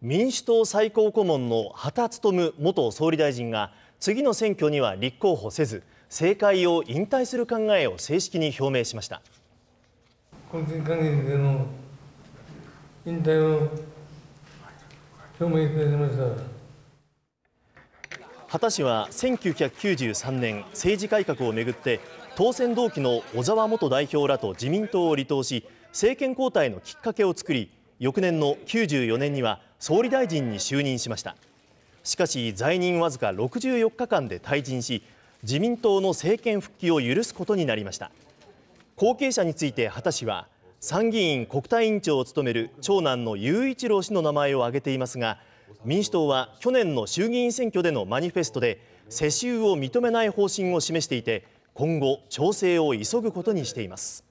民主党最高顧問の畑勉元総理大臣が次の選挙には立候補せず政界を引退する考えを正式に表明しましたでの引退を表明いたしました畑氏は1993年政治改革をめぐって当選同期の小沢元代表らと自民党を離党し政権交代のきっかけを作り翌年の94年には総理大臣に就任しましたしかし在任わずか64日間で退陣し自民党の政権復帰を許すことになりました後継者について畑氏は参議院国対委員長を務める長男の雄一郎氏の名前を挙げていますが民主党は去年の衆議院選挙でのマニフェストで世襲を認めない方針を示していて今後調整を急ぐことにしています